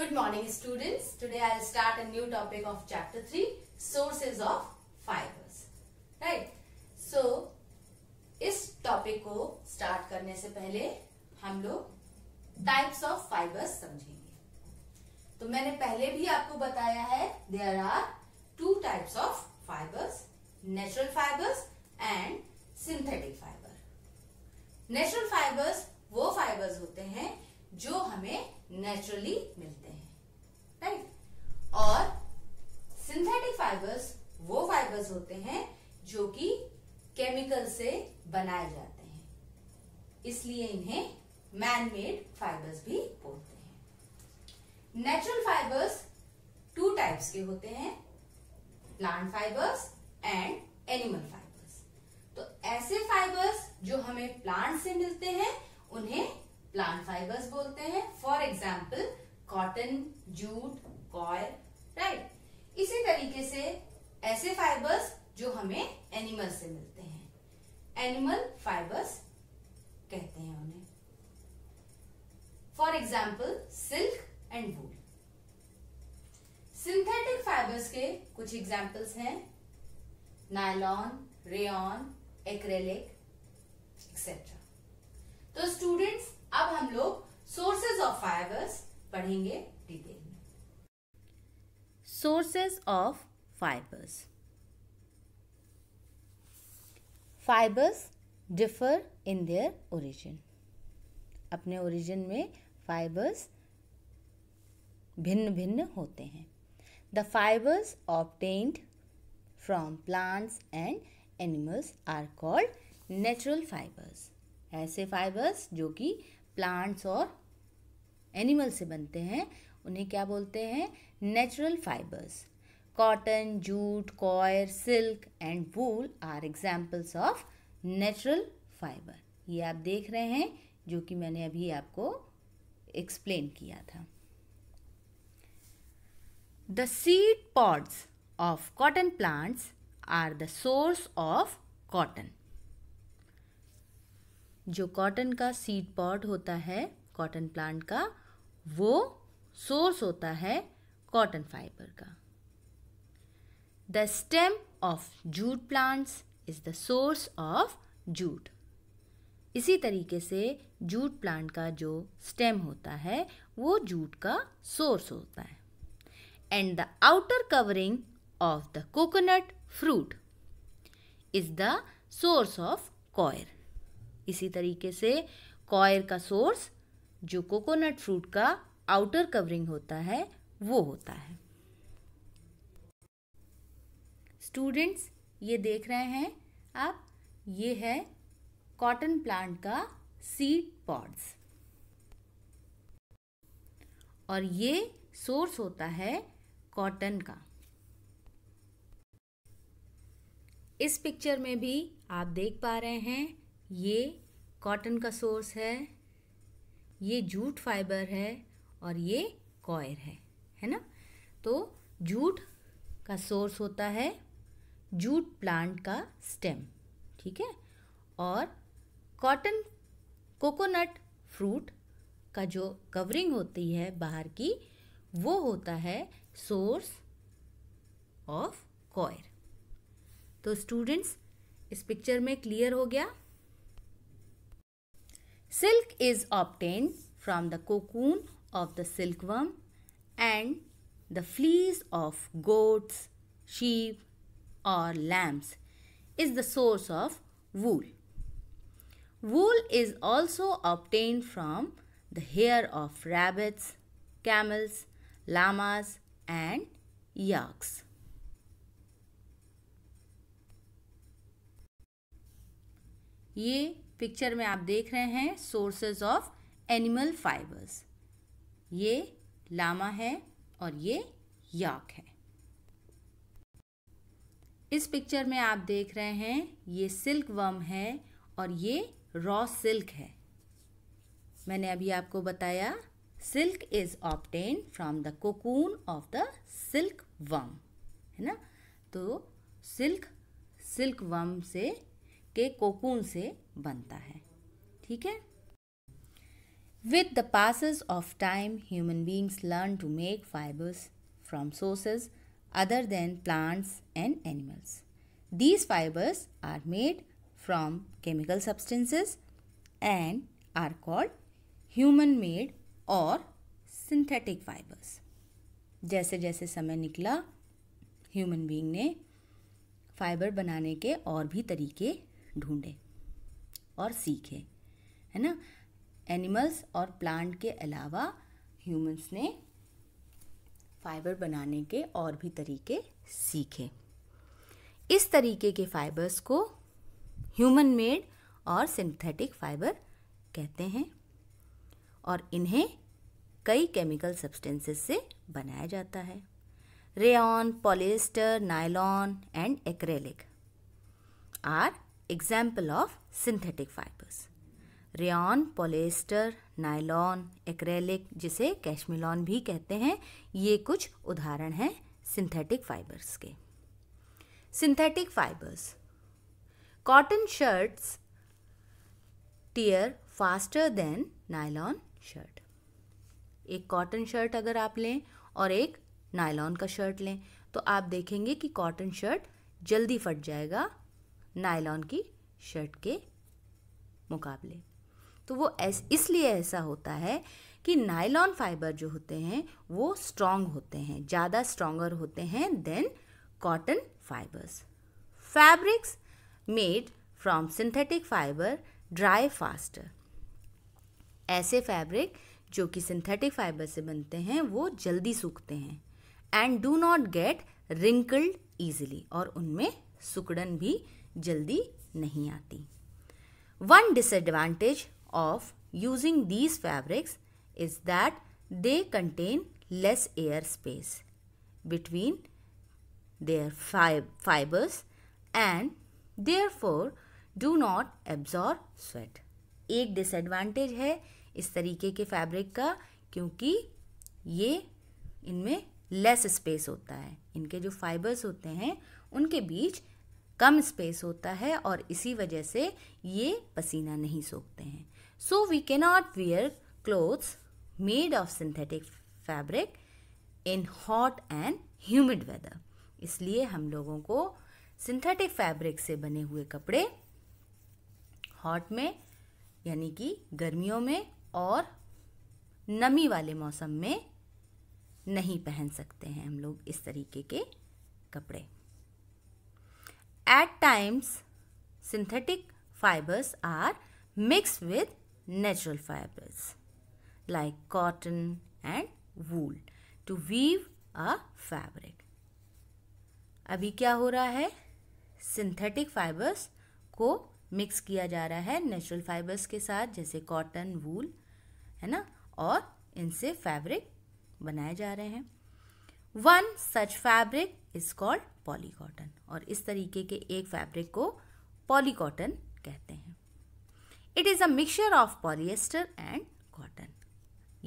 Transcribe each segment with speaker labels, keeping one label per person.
Speaker 1: Good morning students. Today I will start a new topic of chapter 3 sources of fibers. Right? So इस topic को start करने से पहले हम लोग टाइप्स ऑफ फाइबर्स समझेंगे तो मैंने पहले भी आपको बताया है there are two types of fibres natural fibres and synthetic fibre natural fibres वो फाइबर्स होते हैं जो हमें नेचुरली मिलते फाइबर्स वो फाइबर्स होते हैं जो कि केमिकल से बनाए जाते हैं इसलिए इन्हें मैन मेड फाइबर्स भी बोलते हैं नेचुरल फाइबर्स टू टाइप्स के होते हैं plant fibres and animal fibres तो ऐसे फाइबर्स जो हमें प्लांट से मिलते हैं उन्हें प्लांट फाइबर्स बोलते हैं for example cotton jute coir right इसी तरीके से ऐसे फाइबर्स जो हमें एनिमल से मिलते हैं एनिमल फाइबर्स कहते हैं उन्हें for example silk and wool synthetic fibres के कुछ एग्जाम्पल्स हैं नायलॉन रेन एक्रेलिक एक्सेट्रा तो स्टूडेंट्स अब हम लोग सोर्सेज ऑफ फाइबर्स पढ़ेंगे detail sources of fibers. Fibers differ in their origin. अपने origin में fibers भिन्न भिन्न होते हैं The fibers obtained from plants and animals are called natural fibers. ऐसे fibers जो कि plants और animals से बनते हैं उन्हें क्या बोलते हैं natural fibres cotton jute coir silk and wool are examples of natural fibre ये आप देख रहे हैं जो कि मैंने अभी आपको एक्सप्लेन किया था the seed pods of cotton plants are the source of cotton जो कॉटन का सीड पॉड होता है कॉटन प्लांट का वो सोर्स होता है कॉटन फाइबर का the stem of jute plants is the source of jute इसी तरीके से जूट प्लांट का जो स्टेम होता है वो जूट का सोर्स होता है and the outer covering of the coconut fruit is the source of coir इसी तरीके से कॉयर का सोर्स जो कोकोनट फ्रूट का आउटर कवरिंग होता है वो होता है स्टूडेंट्स ये देख रहे हैं आप ये है कॉटन प्लांट का सीड पॉड्स और ये सोर्स होता है कॉटन का इस पिक्चर में भी आप देख पा रहे हैं ये कॉटन का सोर्स है ये जूट फाइबर है और ये कॉयर है है ना तो जूट का सोर्स होता है जूट प्लांट का स्टेम ठीक है और कॉटन कोकोनट फ्रूट का जो कवरिंग होती है बाहर की वो होता है सोर्स ऑफ कॉयर तो स्टूडेंट्स इस पिक्चर में क्लियर हो गया silk is obtained from the cocoon of the silkworm and the fleece of goats, sheep or lambs is the source of wool. Wool is also obtained from the hair of rabbits, camels, llamas and yaks. ये picture में आप देख रहे हैं sources of animal fibres ये लामा है और ये याक है इस पिक्चर में आप देख रहे हैं ये सिल्क वर्म है और ये रॉ सिल्क है मैंने अभी आपको बताया silk is obtained from the cocoon of the silkworm है ना तो सिल्क सिल्क वर्म से के कोकून से बनता है ठीक है With the passes of time, human beings learn to make fibers from sources other than plants and animals. These fibers are made from chemical substances and are called human made or synthetic fibers. जैसे जैसे समय निकला human being ने fibre बनाने के और भी तरीके ढूंढे और सीखे है ना एनिमल्स और प्लांट के अलावा ह्यूमंस ने फाइबर बनाने के और भी तरीके सीखे इस तरीके के फाइबर्स को ह्यूमन मेड और सिंथेटिक फाइबर कहते हैं और इन्हें कई केमिकल सब्सटेंसेस से बनाया जाता है rayon polyester nylon and acrylic are example of synthetic fibres rayon polyester nylon acrylic जिसे कैशमिलॉन भी कहते हैं ये कुछ उदाहरण हैं सिंथेटिक फाइबर्स के synthetic fibres cotton shirts tear faster than nylon shirt एक कॉटन शर्ट अगर आप लें और एक नायलॉन का शर्ट लें तो आप देखेंगे कि कॉटन शर्ट जल्दी फट जाएगा नायलॉन की शर्ट के मुकाबले तो वो ऐस इसलिए ऐसा होता है कि नायलॉन फाइबर जो होते हैं वो स्ट्रांग होते हैं ज़्यादा स्ट्रांगर होते हैं than cotton fibres fabrics made from synthetic fibre dry faster ऐसे फैब्रिक जो कि सिंथेटिक फाइबर से बनते हैं वो जल्दी सूखते हैं and do not get wrinkled easily और उनमें सुकड़न भी जल्दी नहीं आती one disadvantage of using these fabrics is that they contain less air space between their fib fibers and therefore do not absorb sweat. ek disadvantage hai is tarike ke fabric ka kyunki ye inme less space hota hai inke jo fibers hote hain unke beech कम space होता है और इसी वजह से ये पसीना नहीं सोखते हैं so we cannot wear clothes made of synthetic fabric in hot and humid weather इसलिए हम लोगों को सिंथेटिक फैब्रिक से बने हुए कपड़े हॉट में यानी कि गर्मियों में और नमी वाले मौसम में नहीं पहन सकते हैं हम लोग इस तरीके के कपड़े At times, synthetic fibers are mixed with natural fibers like cotton and wool to weave a fabric. अभी क्या हो रहा है सिंथेटिक फाइबर्स को मिक्स किया जा रहा है नेचुरल फाइबर्स के साथ जैसे कॉटन वूल है ना और इनसे फैब्रिक बनाए जा रहे हैं one such fabric is called polycotton और इस तरीके के एक फैब्रिक को पॉलीकॉटन कहते हैं it is a mixture of polyester and cotton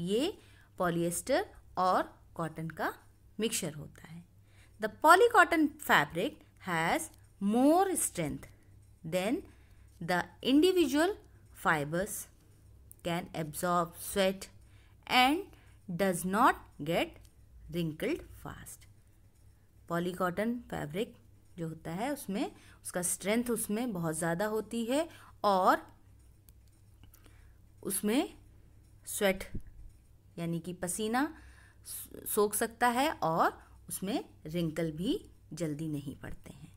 Speaker 1: ये पॉलिएस्टर और कॉटन का मिक्सचर होता है the polycotton fabric has more strength than the individual fibres can absorb sweat and does not get wrinkled fast polycotton fabric जो होता है उसमें उसका स्ट्रेंथ उसमें बहुत ज़्यादा होती है और उसमें स्वेट यानी कि पसीना सोख सकता है और उसमें रिंकल भी जल्दी नहीं पड़ते हैं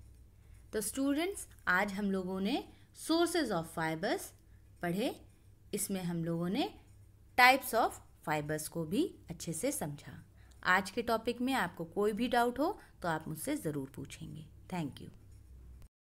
Speaker 1: तो स्टूडेंट्स आज हम लोगों ने सोर्सेज ऑफ फाइबर्स पढ़े इसमें हम लोगों ने टाइप्स ऑफ फाइबर्स को भी अच्छे से समझा आज के टॉपिक में आपको कोई भी डाउट हो तो आप मुझसे ज़रूर पूछेंगे थैंक यू